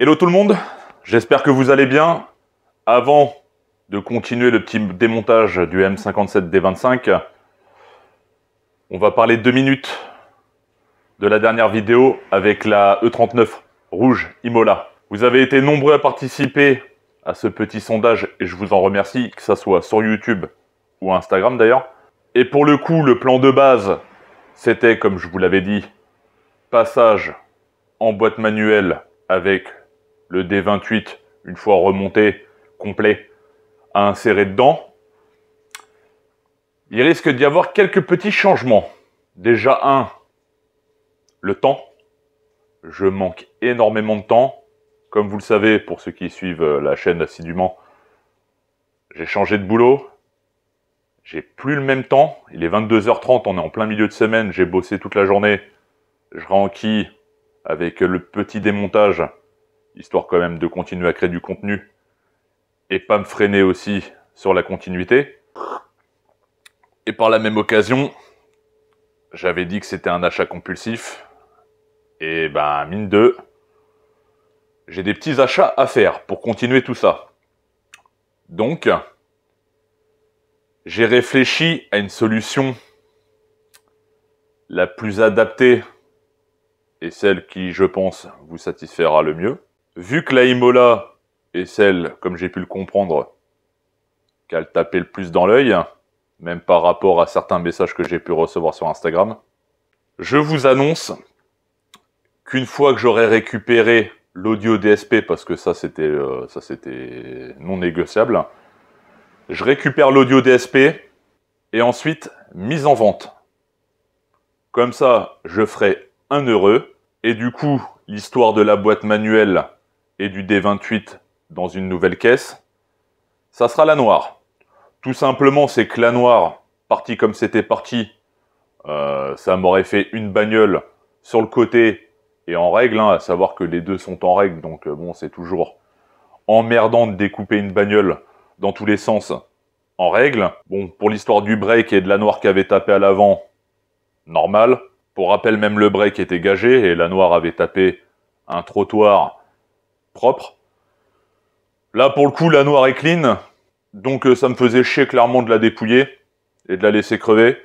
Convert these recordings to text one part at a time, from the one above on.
Hello tout le monde, j'espère que vous allez bien. Avant de continuer le petit démontage du M57D25, on va parler deux minutes de la dernière vidéo avec la E39 rouge Imola. Vous avez été nombreux à participer à ce petit sondage et je vous en remercie, que ce soit sur YouTube ou Instagram d'ailleurs. Et pour le coup, le plan de base, c'était, comme je vous l'avais dit, passage en boîte manuelle avec le D28, une fois remonté, complet, à insérer dedans, il risque d'y avoir quelques petits changements. Déjà un, le temps. Je manque énormément de temps. Comme vous le savez, pour ceux qui suivent euh, la chaîne assidûment, j'ai changé de boulot. J'ai plus le même temps. Il est 22h30, on est en plein milieu de semaine. J'ai bossé toute la journée. Je renquis avec le petit démontage histoire quand même de continuer à créer du contenu et pas me freiner aussi sur la continuité. Et par la même occasion, j'avais dit que c'était un achat compulsif. Et ben, mine de, j'ai des petits achats à faire pour continuer tout ça. Donc, j'ai réfléchi à une solution la plus adaptée et celle qui, je pense, vous satisfera le mieux vu que la Imola est celle, comme j'ai pu le comprendre, qu'elle tapait le le plus dans l'œil, même par rapport à certains messages que j'ai pu recevoir sur Instagram, je vous annonce qu'une fois que j'aurai récupéré l'audio DSP, parce que ça c'était euh, c'était non négociable, je récupère l'audio DSP et ensuite mise en vente. Comme ça, je ferai un heureux. Et du coup, l'histoire de la boîte manuelle et du D28 dans une nouvelle caisse, ça sera la noire. Tout simplement, c'est que la noire, partie comme c'était parti, euh, ça m'aurait fait une bagnole sur le côté et en règle, hein, à savoir que les deux sont en règle, donc euh, bon, c'est toujours emmerdant de découper une bagnole dans tous les sens en règle. Bon, pour l'histoire du break et de la noire qui avait tapé à l'avant, normal. Pour rappel, même le break était gagé et la noire avait tapé un trottoir Là, pour le coup, la noire est clean. Donc, euh, ça me faisait chier clairement de la dépouiller et de la laisser crever.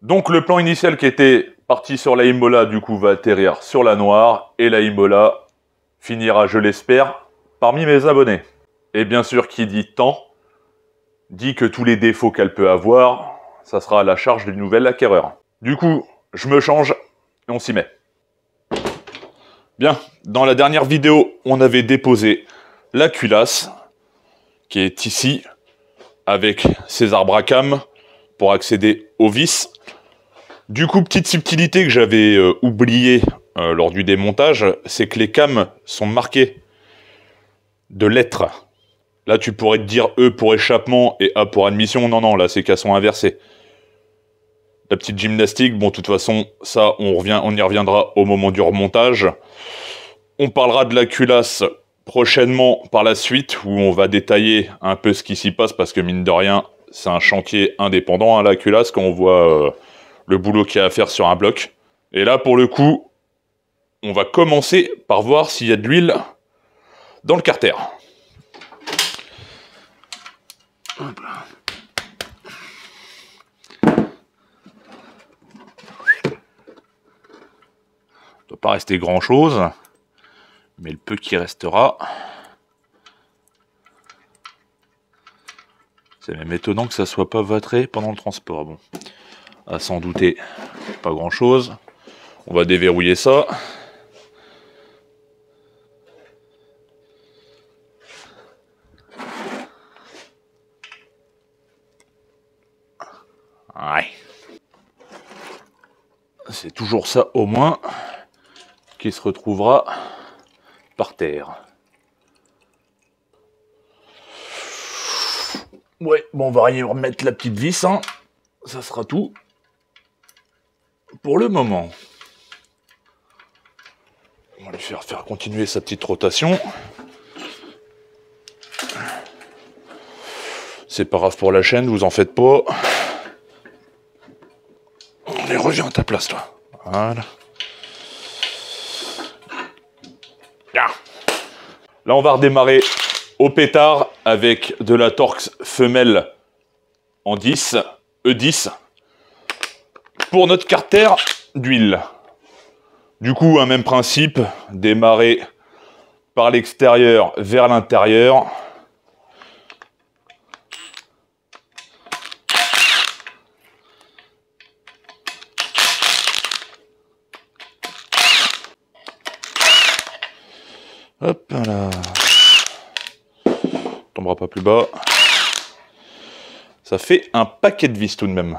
Donc, le plan initial qui était parti sur la Imola, du coup, va atterrir sur la noire. Et la Imola finira, je l'espère, parmi mes abonnés. Et bien sûr, qui dit tant dit que tous les défauts qu'elle peut avoir, ça sera à la charge du nouvel acquéreur. Du coup, je me change et on s'y met. Bien, dans la dernière vidéo, on avait déposé la culasse, qui est ici, avec ses arbres à cam, pour accéder aux vis. Du coup, petite subtilité que j'avais oublié euh, oubliée euh, lors du démontage, c'est que les cames sont marquées de lettres. Là, tu pourrais te dire E pour échappement et A pour admission. Non, non, là, c'est qu'elles sont inversées. La petite gymnastique, bon, de toute façon, ça, on, revient, on y reviendra au moment du remontage. On parlera de la culasse prochainement par la suite, où on va détailler un peu ce qui s'y passe, parce que mine de rien, c'est un chantier indépendant, à hein, la culasse, quand on voit euh, le boulot qu'il y a à faire sur un bloc. Et là, pour le coup, on va commencer par voir s'il y a de l'huile dans le carter. pas rester grand chose. Mais le peu qui restera. C'est même étonnant que ça soit pas vatré pendant le transport. Bon, à s'en douter, pas grand chose. On va déverrouiller ça. C'est toujours ça au moins qui se retrouvera par terre. Ouais, bon, on va y remettre la petite vis, hein. Ça sera tout pour le moment. On va lui faire faire continuer sa petite rotation. C'est pas grave pour la chaîne, vous en faites pas. On les revient à ta place, toi. Voilà. Là, on va redémarrer au pétard avec de la Torx femelle en 10, E10, pour notre carter d'huile. Du coup, un même principe, démarrer par l'extérieur vers l'intérieur. pas plus bas. Ça fait un paquet de vis tout de même.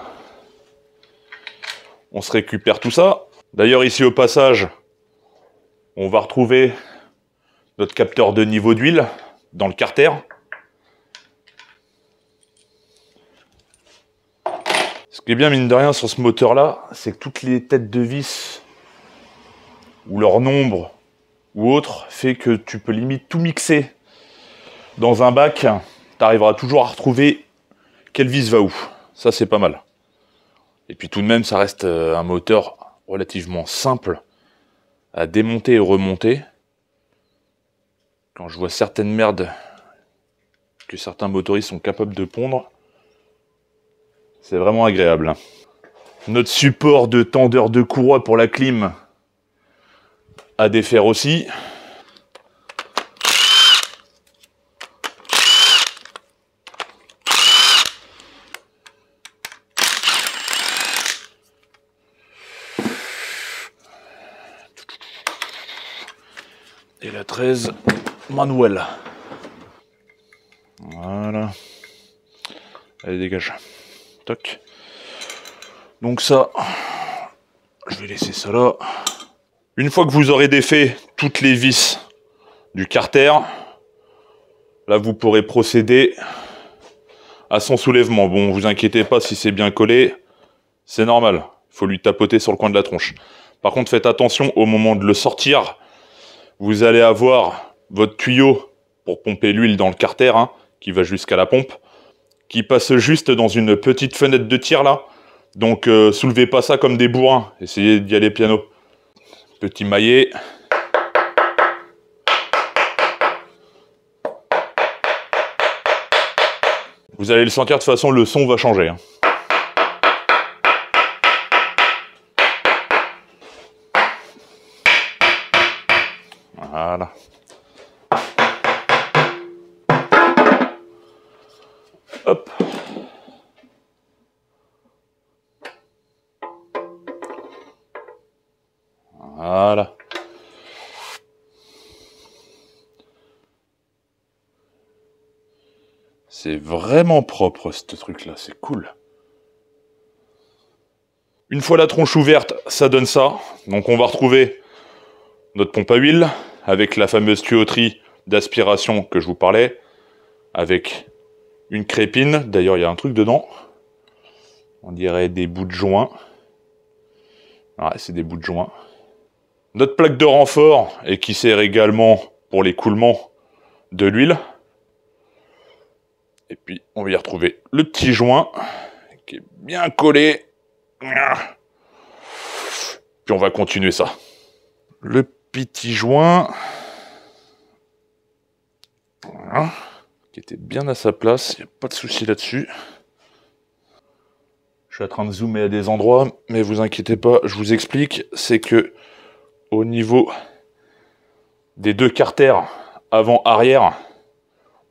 On se récupère tout ça. D'ailleurs, ici au passage, on va retrouver notre capteur de niveau d'huile dans le carter. Ce qui est bien, mine de rien, sur ce moteur-là, c'est que toutes les têtes de vis, ou leur nombre, ou autre, fait que tu peux limite tout mixer dans un bac, tu arriveras toujours à retrouver quelle vis va où. Ça, c'est pas mal. Et puis tout de même, ça reste euh, un moteur relativement simple à démonter et remonter. Quand je vois certaines merdes que certains motoristes sont capables de pondre, c'est vraiment agréable. Notre support de tendeur de courroie pour la clim à défaire aussi. 13 manuel. Voilà. Allez, dégage. Toc. Donc ça, je vais laisser ça là. Une fois que vous aurez défait toutes les vis du carter, là vous pourrez procéder à son soulèvement. Bon, vous inquiétez pas si c'est bien collé, c'est normal. Il faut lui tapoter sur le coin de la tronche. Par contre, faites attention au moment de le sortir, vous allez avoir votre tuyau pour pomper l'huile dans le carter, hein, qui va jusqu'à la pompe, qui passe juste dans une petite fenêtre de tir là. Donc euh, soulevez pas ça comme des bourrins, essayez d'y aller piano. Petit maillet. Vous allez le sentir de toute façon, le son va changer. Hein. Voilà. Hop. Voilà. C'est vraiment propre ce truc là, c'est cool. Une fois la tronche ouverte, ça donne ça. Donc on va retrouver notre pompe à huile avec la fameuse tuyauterie d'aspiration que je vous parlais, avec une crépine, d'ailleurs il y a un truc dedans, on dirait des bouts de joint, ouais c'est des bouts de joint. Notre plaque de renfort, et qui sert également pour l'écoulement de l'huile, et puis on va y retrouver le petit joint, qui est bien collé, puis on va continuer ça. Le petit joint. Qui était bien à sa place, il n'y a pas de souci là-dessus. Je suis en train de zoomer à des endroits, mais vous inquiétez pas, je vous explique. C'est que au niveau des deux carters avant-arrière,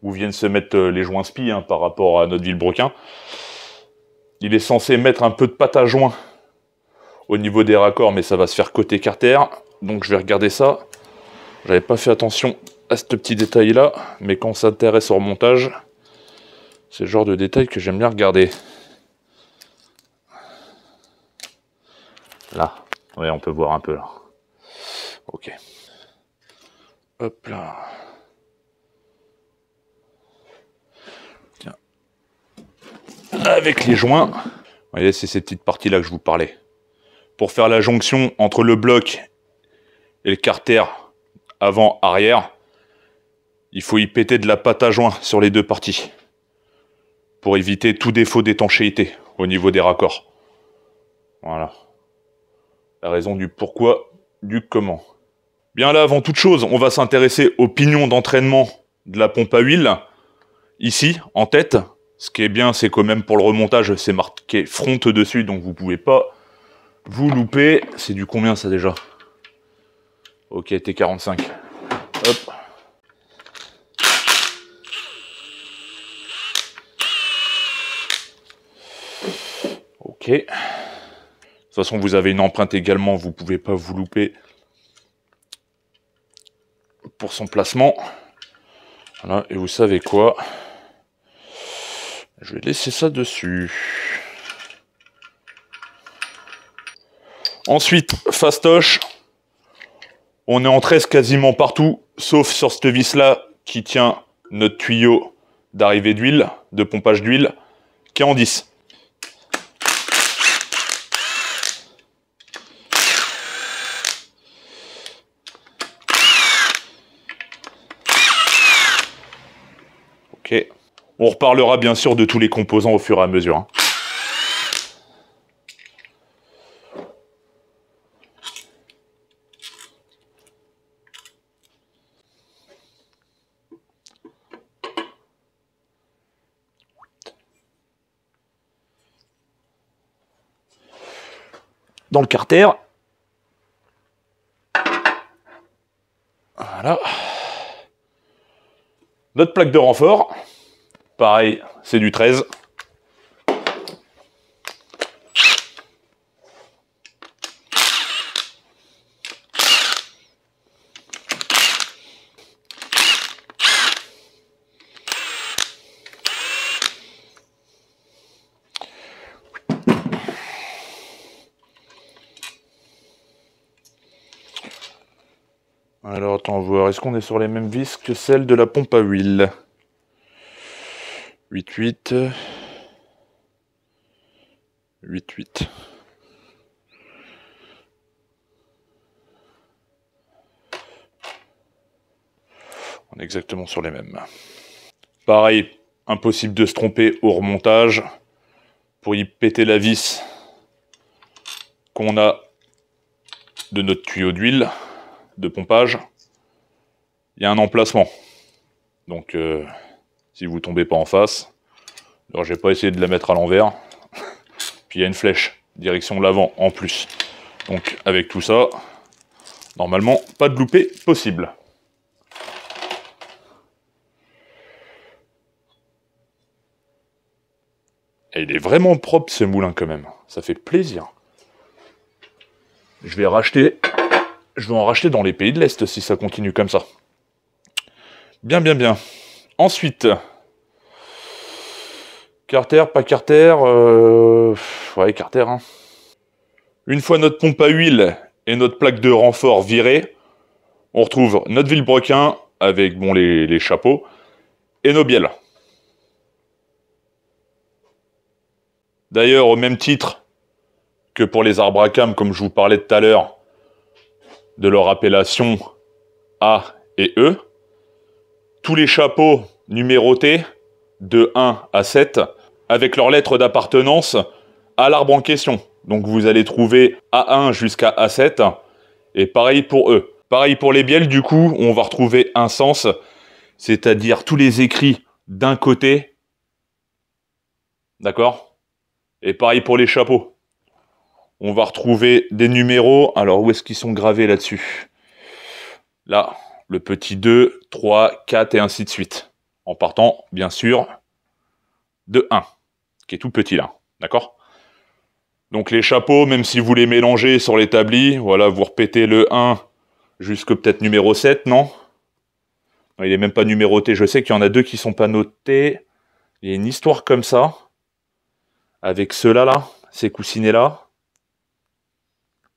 où viennent se mettre euh, les joints spi hein, par rapport à notre ville broquin, il est censé mettre un peu de pâte à joint au niveau des raccords, mais ça va se faire côté carter donc je vais regarder ça. J'avais pas fait attention à ce petit détail là, mais quand on s'intéresse au remontage, c'est le genre de détail que j'aime bien regarder. Là, ouais, on peut voir un peu là. Ok. Hop là. Tiens. Avec les joints, vous voyez, c'est ces petites parties là que je vous parlais. Pour faire la jonction entre le bloc et le carter avant-arrière, il faut y péter de la pâte à joint sur les deux parties pour éviter tout défaut d'étanchéité au niveau des raccords. Voilà. La raison du pourquoi, du comment. Bien là, avant toute chose, on va s'intéresser au pignon d'entraînement de la pompe à huile. Ici, en tête. Ce qui est bien, c'est quand même pour le remontage, c'est marqué front dessus, donc vous pouvez pas vous louper. C'est du combien ça déjà Ok, T45. Hop. Ok. De toute façon, vous avez une empreinte également, vous ne pouvez pas vous louper pour son placement. Voilà, et vous savez quoi Je vais laisser ça dessus. Ensuite, fastoche. On est en 13 quasiment partout, sauf sur cette vis-là qui tient notre tuyau d'arrivée d'huile, de pompage d'huile, qui est en 10. Ok. On reparlera bien sûr de tous les composants au fur et à mesure. Hein. dans le carter. Voilà. Notre plaque de renfort. Pareil, c'est du 13. est sur les mêmes vis que celle de la pompe à huile. 8-8. 8-8. On est exactement sur les mêmes. Pareil, impossible de se tromper au remontage. Pour y péter la vis qu'on a de notre tuyau d'huile de pompage il y a un emplacement. Donc, euh, si vous tombez pas en face, alors j'ai pas essayé de la mettre à l'envers. Puis il y a une flèche, direction l'avant en plus. Donc, avec tout ça, normalement, pas de loupé possible. Et il est vraiment propre ce moulin quand même. Ça fait plaisir. Je vais racheter. Je vais en racheter dans les pays de l'Est si ça continue comme ça. Bien, bien, bien. Ensuite, Carter, pas Carter, euh, ouais, Carter. Hein. Une fois notre pompe à huile et notre plaque de renfort virée, on retrouve notre vilebrequin avec bon, les, chapeaux et nos bielles. D'ailleurs, au même titre que pour les arbres à cam, comme je vous parlais tout à l'heure, de leur appellation A et E, tous les chapeaux numérotés de 1 à 7 avec leurs lettre d'appartenance à l'arbre en question. Donc vous allez trouver A1 jusqu'à A7 et pareil pour eux. Pareil pour les bielles, du coup, on va retrouver un sens, c'est-à-dire tous les écrits d'un côté. D'accord Et pareil pour les chapeaux. On va retrouver des numéros. Alors, où est-ce qu'ils sont gravés là-dessus Là, le petit 2, 3, 4 et ainsi de suite. En partant, bien sûr, de 1, qui est tout petit là. D'accord Donc les chapeaux, même si vous les mélangez sur l'établi, voilà, vous répétez le 1 jusque peut-être numéro 7, non, Il n'est même pas numéroté. Je sais qu'il y en a deux qui ne sont pas notés. Il y a une histoire comme ça. Avec ceux-là, là, ces coussinets-là.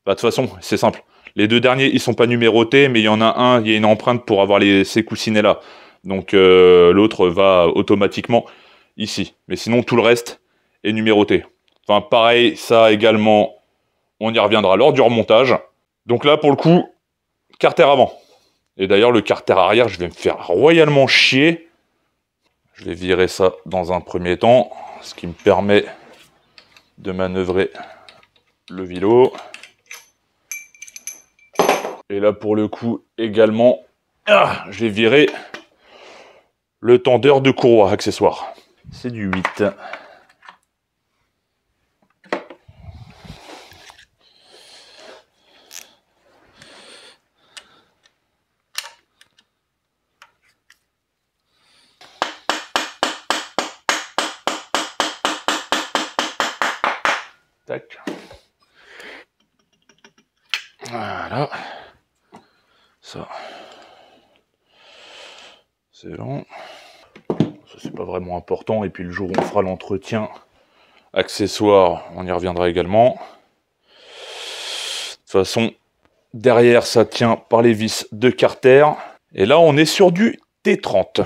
Bah, de toute façon, c'est simple. Les deux derniers, ils sont pas numérotés, mais il y en a un, il y a une empreinte pour avoir les, ces coussinets là. Donc euh, l'autre va automatiquement ici. Mais sinon, tout le reste est numéroté. Enfin, pareil, ça également, on y reviendra lors du remontage. Donc là, pour le coup, carter avant. Et d'ailleurs, le carter arrière, je vais me faire royalement chier. Je vais virer ça dans un premier temps, ce qui me permet de manœuvrer le vélo. Et là, pour le coup, également, ah, j'ai viré le tendeur de courroie accessoire. C'est du 8. Et puis le jour où on fera l'entretien accessoire, on y reviendra également. De toute façon, derrière, ça tient par les vis de Carter. Et là, on est sur du T30.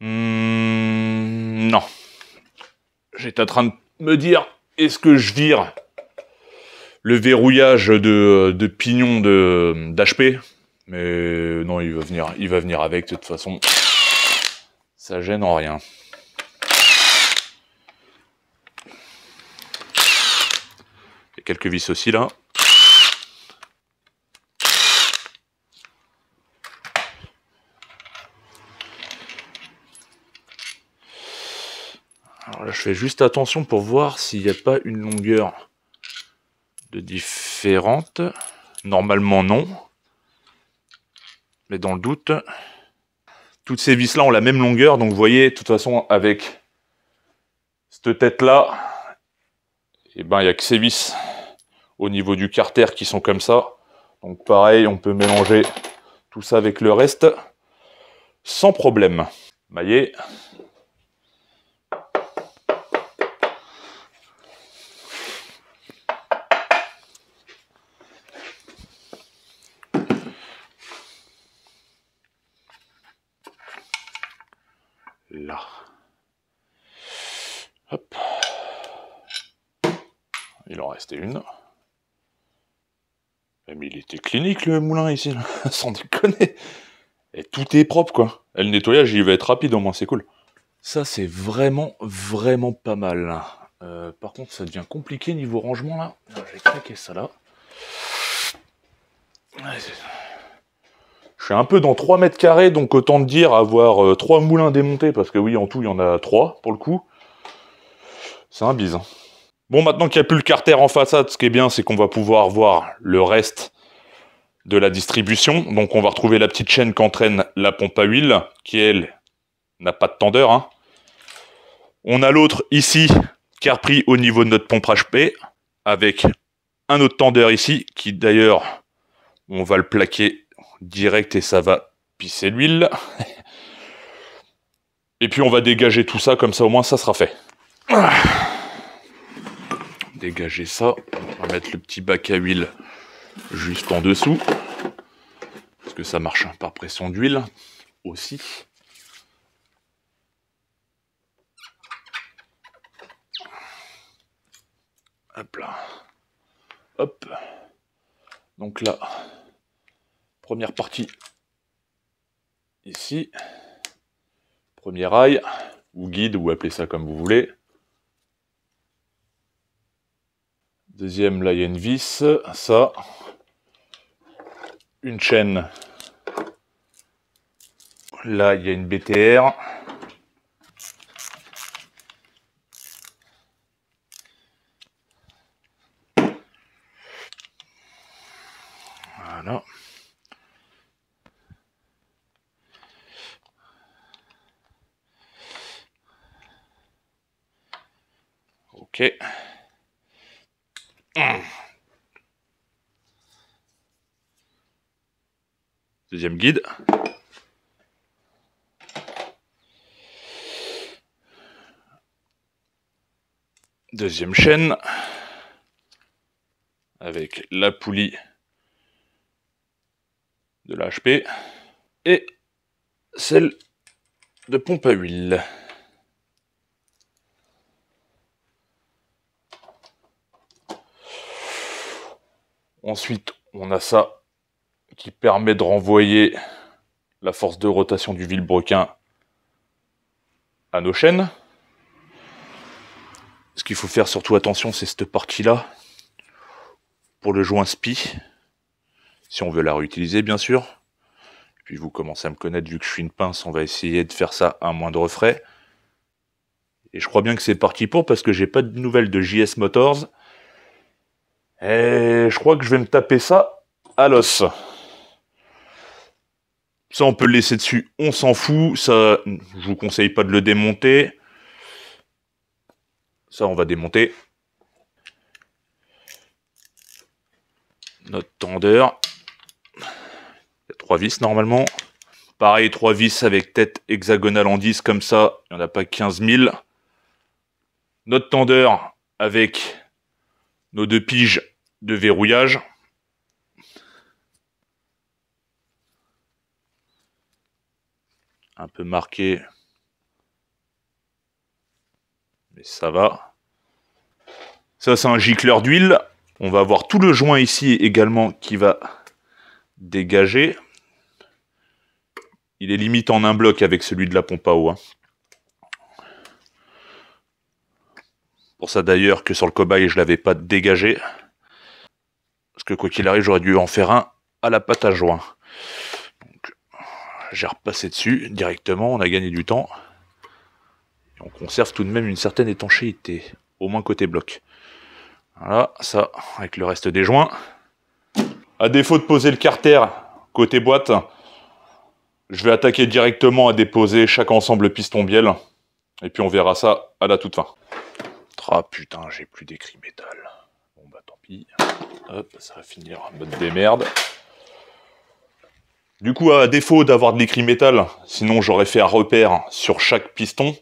Hmm, non. J'étais en train de me dire, est-ce que je vire le verrouillage de, de pignon d'HP mais euh, non, il va venir, il va venir avec de toute façon. Ça gêne en rien. Il y a quelques vis aussi là. Alors là, je fais juste attention pour voir s'il n'y a pas une longueur de différente. Normalement, non mais dans le doute, toutes ces vis-là ont la même longueur, donc vous voyez, de toute façon, avec cette tête-là, et eh ben, il n'y a que ces vis au niveau du carter qui sont comme ça. Donc pareil, on peut mélanger tout ça avec le reste sans problème. Maillet, Il en restait une. Eh, mais il était clinique le moulin ici, sans déconner. Et tout est propre quoi. Et le nettoyage, il va être rapide au moins, c'est cool. Ça, c'est vraiment, vraiment pas mal. Euh, par contre, ça devient compliqué niveau rangement là. vais craqué ça là. Je suis un peu dans 3 mètres carrés, donc autant dire avoir 3 euh, moulins démontés, parce que oui, en tout, il y en a 3 pour le coup. C'est un bise. Hein. Bon, maintenant qu'il n'y a plus le Carter en façade, ce qui est bien, c'est qu'on va pouvoir voir le reste de la distribution. Donc, on va retrouver la petite chaîne qu'entraîne la pompe à huile, qui, elle, n'a pas de tendeur. Hein. On a l'autre ici, qui est repris au niveau de notre pompe HP, avec un autre tendeur ici, qui d'ailleurs, on va le plaquer direct et ça va pisser l'huile. Et puis on va dégager tout ça, comme ça au moins ça sera fait. Dégager ça. On va mettre le petit bac à huile juste en dessous. Parce que ça marche par pression d'huile aussi. Hop là. Hop. Donc là, première partie ici. Premier rail, ou guide, ou appelez ça comme vous voulez. Deuxième, là, il y a une vis. Ça. Une chaîne. Là, il y a une BTR. Voilà. Ok. Ah. Deuxième guide. Deuxième chaîne. Avec la poulie de l'HP et celle de pompe à huile. Ensuite, on a ça qui permet de renvoyer la force de rotation du vilebrequin à nos chaînes. Ce qu'il faut faire surtout attention, c'est cette partie-là pour le joint SPI, si on veut la réutiliser bien sûr. puis vous commencez à me connaître, vu que je suis une pince, on va essayer de faire ça à moindre frais. Et je crois bien que c'est parti pour parce que j'ai pas de nouvelles de JS Motors. Et je crois que je vais me taper ça à l'os. Ça, on peut le laisser dessus, on s'en fout. Ça, je vous conseille pas de le démonter. Ça, on va démonter. Notre tendeur. Il y a trois vis normalement. Pareil, trois vis avec tête hexagonale en 10 comme ça. Il n'y en a pas 15 000. Notre tendeur avec nos deux piges de verrouillage. Un peu marqué. Mais ça va. Ça, c'est un gicleur d'huile. On va avoir tout le joint ici également qui va dégager. Il est limite en un bloc avec celui de la pompe à eau. Hein. Pour ça d'ailleurs que sur le cobaye, je l'avais pas dégagé. Parce que quoi qu'il arrive, j'aurais dû en faire un à la pâte à joint. Donc, j'ai repassé dessus directement, on a gagné du temps. on conserve tout de même une certaine étanchéité, au moins côté bloc. Voilà, ça, avec le reste des joints. À défaut de poser le carter côté boîte, je vais attaquer directement à déposer chaque ensemble piston biel. Et puis on verra ça à la toute fin. Ah putain, j'ai plus d'écrit métal hop, ça va finir en mode démerde. Du coup, à défaut d'avoir de l'écrit métal, sinon j'aurais fait un repère sur chaque piston.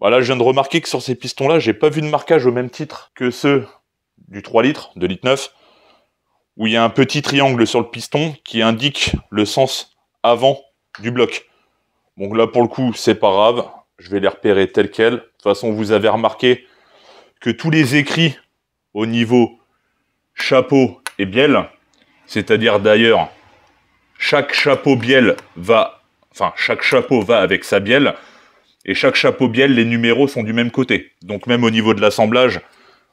Voilà, bah je viens de remarquer que sur ces pistons-là, j'ai pas vu de marquage au même titre que ceux du 3 litres, de lit 9, où il y a un petit triangle sur le piston qui indique le sens avant du bloc. Donc là, pour le coup, c'est pas grave, je vais les repérer tels quels. De toute façon, vous avez remarqué que tous les écrits au niveau chapeau et bielle, c'est-à-dire d'ailleurs chaque chapeau bielle va, enfin chaque chapeau va avec sa bielle, et chaque chapeau bielle, les numéros sont du même côté. Donc même au niveau de l'assemblage,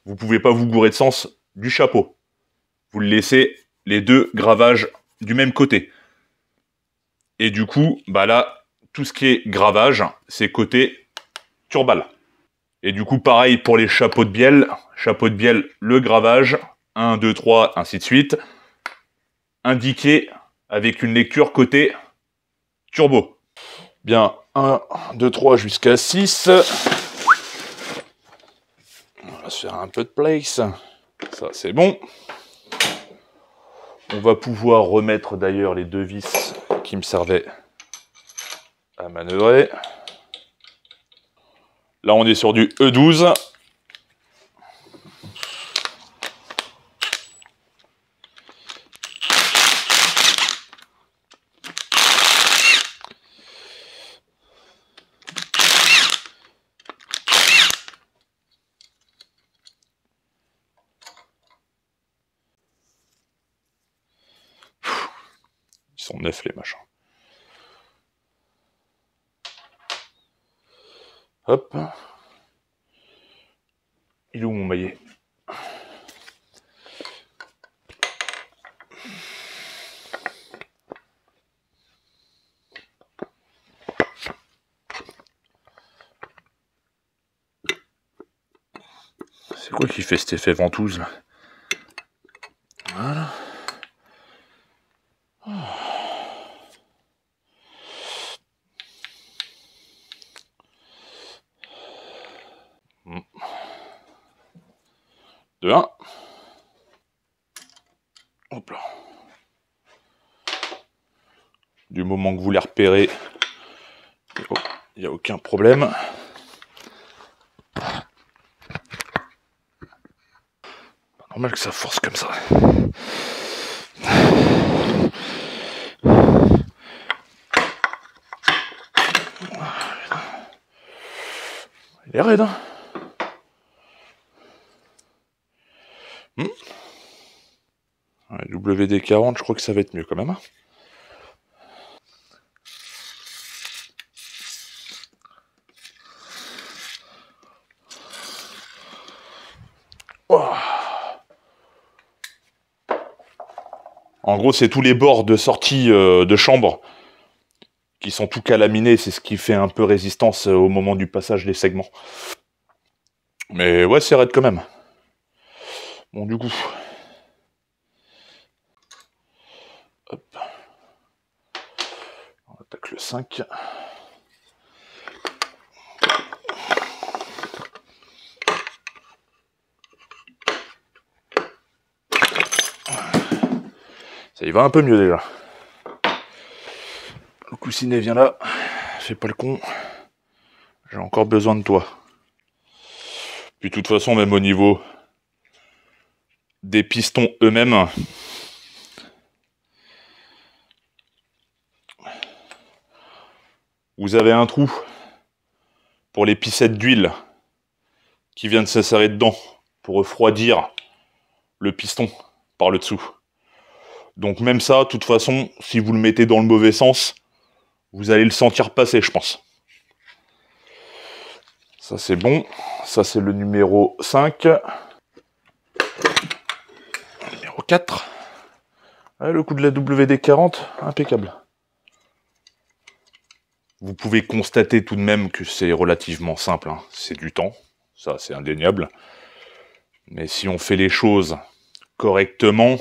vous pouvez pas vous gourer de sens du chapeau. Vous le laissez les deux gravages du même côté. Et du coup, bah là, tout ce qui est gravage, c'est côté turbal. Et du coup, pareil pour les chapeaux de bielle. Chapeau de bielle, le gravage. 1, 2, 3, ainsi de suite, indiqué avec une lecture côté turbo. Bien, 1, 2, 3 jusqu'à 6. On va se faire un peu de place. Ça, c'est bon. On va pouvoir remettre d'ailleurs les deux vis qui me servaient à manœuvrer. Là, on est sur du E12. C'est quoi qui fait cet effet ventouse là Voilà. Oh. Hmm. Hop là. Du moment que vous les repérez, il n'y a aucun problème. que ça force comme ça. Il est raide, hein hmm. WD40, je crois que ça va être mieux quand même. Hein. oh En gros, c'est tous les bords de sortie euh, de chambre qui sont tout calaminés. C'est ce qui fait un peu résistance euh, au moment du passage des segments. Mais ouais, c'est raide quand même. Bon, du coup. Hop. On attaque le 5. Ça y va un peu mieux déjà. Le coussinet vient là. Fais pas le con. J'ai encore besoin de toi. Puis de toute façon, même au niveau des pistons eux-mêmes, vous avez un trou pour les piscettes d'huile qui viennent s'insérer dedans pour refroidir le piston par le dessous. Donc même ça, de toute façon, si vous le mettez dans le mauvais sens, vous allez le sentir passer, je pense. Ça c'est bon. Ça c'est le numéro 5. Numéro 4. le coup de la WD-40, impeccable. Vous pouvez constater tout de même que c'est relativement simple. Hein. C'est du temps, ça c'est indéniable. Mais si on fait les choses correctement,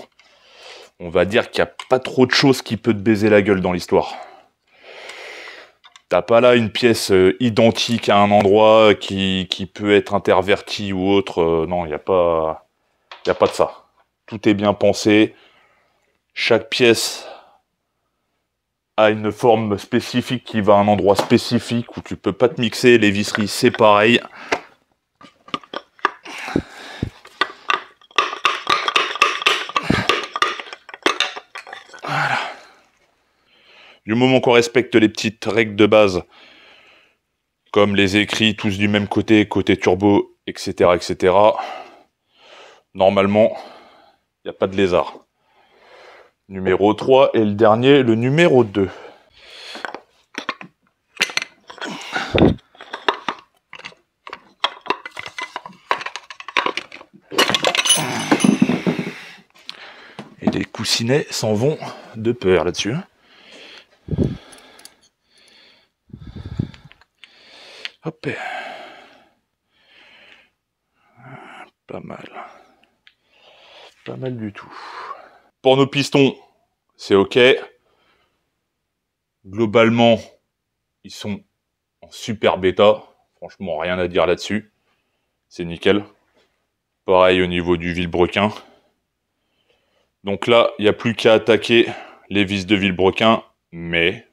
on va dire qu'il n'y a pas trop de choses qui peut te baiser la gueule dans l'histoire. T'as pas là une pièce euh, identique à un endroit qui, peut être interverti ou autre. Euh, non, il n'y a, pas, y a pas de ça. Tout est bien pensé. Chaque pièce a une forme spécifique qui va à un endroit spécifique où tu peux pas te mixer. Les visseries, c'est pareil. Du moment qu'on respecte les petites règles de base, comme les écrits tous du même côté, côté turbo, etc., etc., normalement, il n'y a pas de lézard. Numéro 3 et le dernier, le numéro 2. Et les coussinets s'en vont de peur là-dessus. Hein. Pas mal. Pas mal du tout. Pour nos pistons, c'est OK. Globalement, ils sont en super bêta. Franchement, rien à dire là-dessus. C'est nickel. Pareil au niveau du Villebrequin. Donc là, il n'y a plus qu'à attaquer les vis de Villebrequin. Mais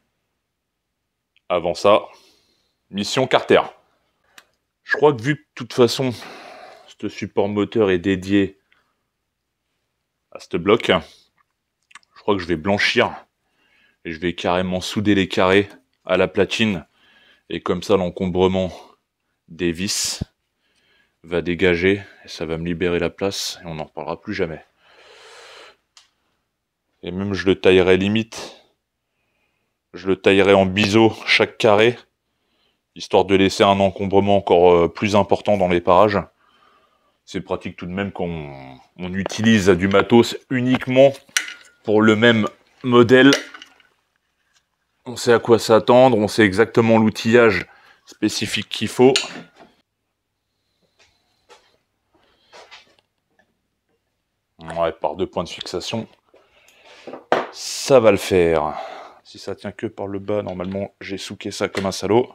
avant ça, mission Carter. Je crois que vu que de toute façon, ce support moteur est dédié à ce bloc. Je crois que je vais blanchir et je vais carrément souder les carrés à la platine. Et comme ça, l'encombrement des vis va dégager et ça va me libérer la place et on n'en reparlera plus jamais. Et même je le taillerai limite. Je le taillerai en biseau chaque carré, histoire de laisser un encombrement encore euh, plus important dans les parages. C'est pratique tout de même qu'on on utilise du matos uniquement pour le même modèle. On sait à quoi s'attendre, on sait exactement l'outillage spécifique qu'il faut. Ouais, par deux points de fixation, ça va le faire. Si ça tient que par le bas, normalement, j'ai souqué ça comme un salaud.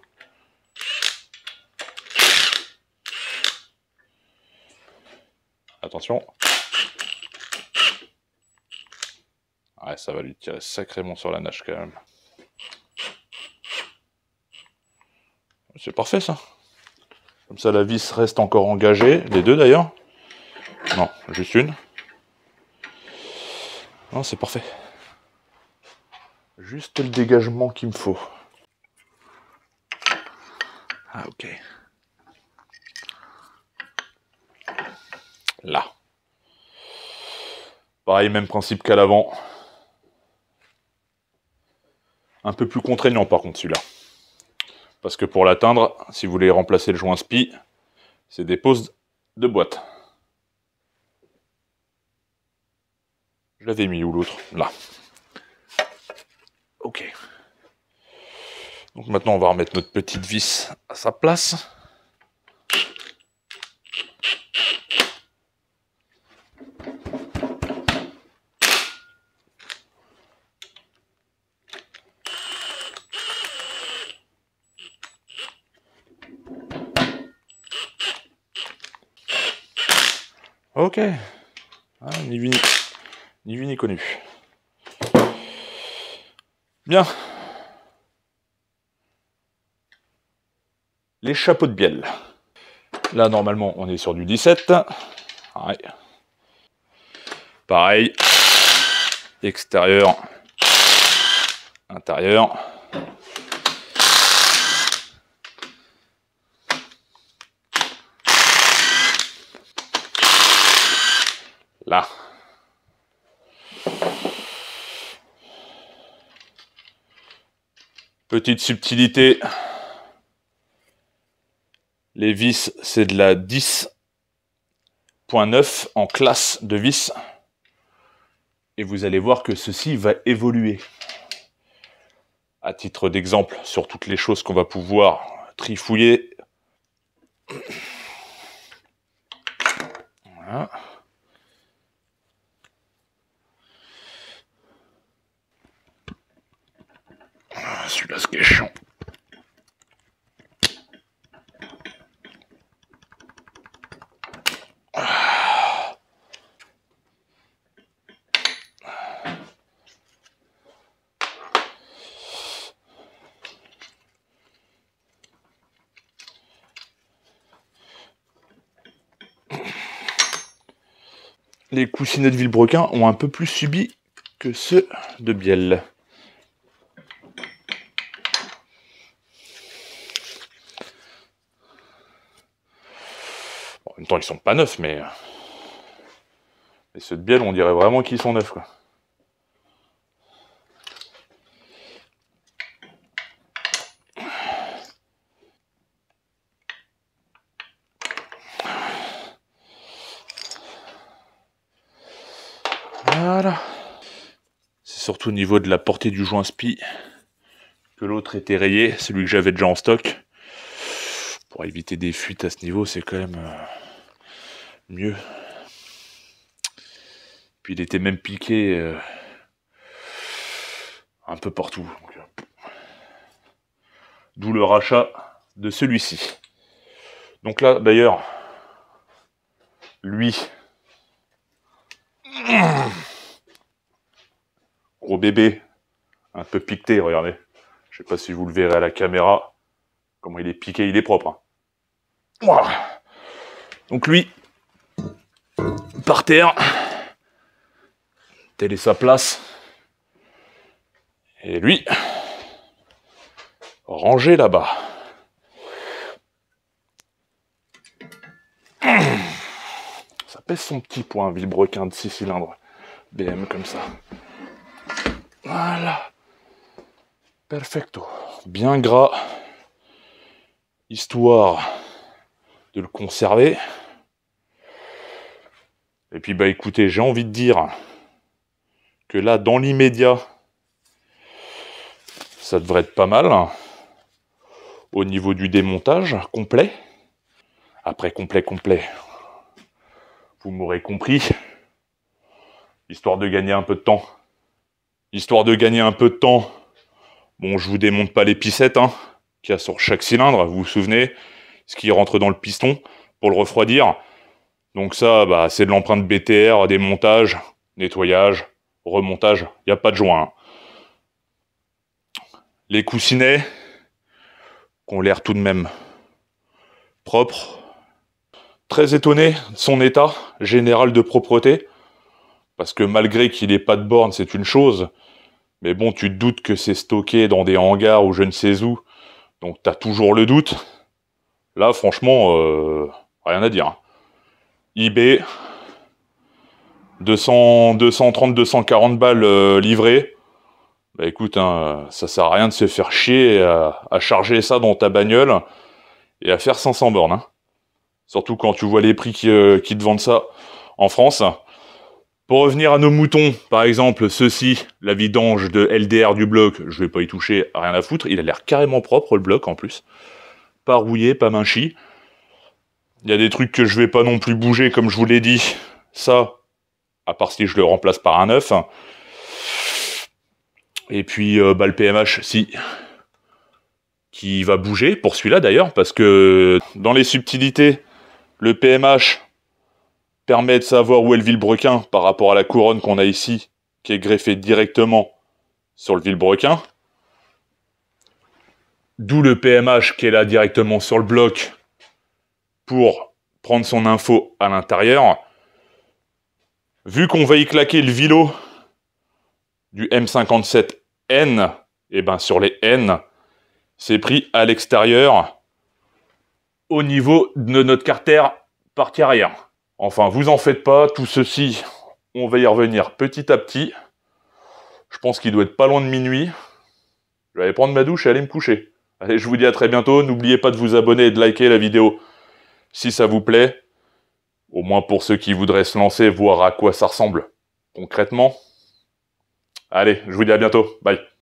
Attention. Ouais, ça va lui tirer sacrément sur la nage quand même. C'est parfait ça. Comme ça la vis reste encore engagée, les deux d'ailleurs. Non, juste une. Non, c'est parfait. Juste le dégagement qu'il me faut. Ah ok. là. Pareil, même principe qu'à l'avant. Un peu plus contraignant par contre celui-là. Parce que pour l'atteindre, si vous voulez remplacer le joint SPI, c'est des poses de boîte. Je l'avais mis où l'autre Là. Ok. Donc maintenant, on va remettre notre petite vis à sa place. Ok. Ah, ni, vu, ni, connu. Bien. Les chapeaux de bielle. Là, normalement, on est sur du 17. Pareil. Extérieur. Intérieur. Petite subtilité. Les vis, c'est de la 10.9 en classe de vis. Et vous allez voir que ceci va évoluer. À titre d'exemple, sur toutes les choses qu'on va pouvoir trifouiller. Ah, celui-là, ce Les coussinets de Villebrequin ont un peu plus subi que ceux de Biel. ils sont pas neufs, mais... Mais ceux de Biel, on dirait vraiment qu'ils sont neufs, Voilà. C'est surtout au niveau de la portée du joint spi que l'autre était rayé, celui que j'avais déjà en stock. Pour éviter des fuites à ce niveau, c'est quand même... Euh, mieux. Puis il était même piqué euh, un peu partout. Euh, d'où le rachat de celui-ci. Donc là, d'ailleurs, lui, gros bébé, un peu piqueté, regardez. Je sais pas si vous le verrez à la caméra, comment il est piqué, il est propre. Hein. Donc lui, par terre, telle est sa place. Et lui, rangé là-bas. Ça pèse son petit point un vibrequin de 6 cylindres BM comme ça. Voilà. Perfecto. Bien gras. Histoire de le conserver. Et puis, bah écoutez, j'ai envie de dire que là, dans l'immédiat, ça devrait être pas mal hein, au niveau du démontage complet. Après, complet, complet, vous m'aurez compris, histoire de gagner un peu de temps. Histoire de gagner un peu de temps, bon, je vous démonte pas les pissettes hein, qu'il y a sur chaque cylindre, vous vous souvenez, ce qui rentre dans le piston pour le refroidir. Donc ça, bah, c'est de l'empreinte BTR, des montages, nettoyage, remontage, il n'y a pas de joint. Hein. Les coussinets, qui ont l'air tout de même propres. Très étonné de son état général de propreté, parce que malgré qu'il n'ait pas de borne, c'est une chose, mais bon, tu te doutes que c'est stocké dans des hangars ou je ne sais où, donc as toujours le doute. Là, franchement, euh, rien à dire. Hein. I.B. 230, 240 balles euh, livrées. Bah écoute, hein, ça sert à rien de se faire chier à, charger ça dans ta bagnole et à faire 500 bornes. Hein. Surtout quand tu vois les prix qui, euh, qui, te vendent ça en France. Pour revenir à nos moutons, par exemple, ceci, la vidange de LDR du bloc, je vais pas y toucher, rien à foutre. Il a l'air carrément propre le bloc en plus. Pas rouillé, pas minchi. Il y a des trucs que je vais pas non plus bouger, comme je vous l'ai dit. Ça, à part si je le remplace par un neuf Et puis euh, bah, le PMH, si, qui va bouger pour celui-là d'ailleurs, parce que dans les subtilités, le PMH permet de savoir où est le vilebrequin par rapport à la couronne qu'on a ici, qui est greffée directement sur le vilebrequin. D'où le PMH qui est là directement sur le bloc, pour prendre son info à l'intérieur. Vu qu'on va y claquer le vilo du M57N, et eh ben sur les N, c'est pris à l'extérieur au niveau de notre carter partie arrière. Enfin, vous en faites pas, tout ceci, on va y revenir petit à petit. Je pense qu'il doit être pas loin de minuit. Je vais aller prendre ma douche et aller me coucher. Allez, je vous dis à très bientôt. N'oubliez pas de vous abonner et de liker la vidéo. Si ça vous plaît, au moins pour ceux qui voudraient se lancer, voir à quoi ça ressemble concrètement. Allez, je vous dis à bientôt. Bye.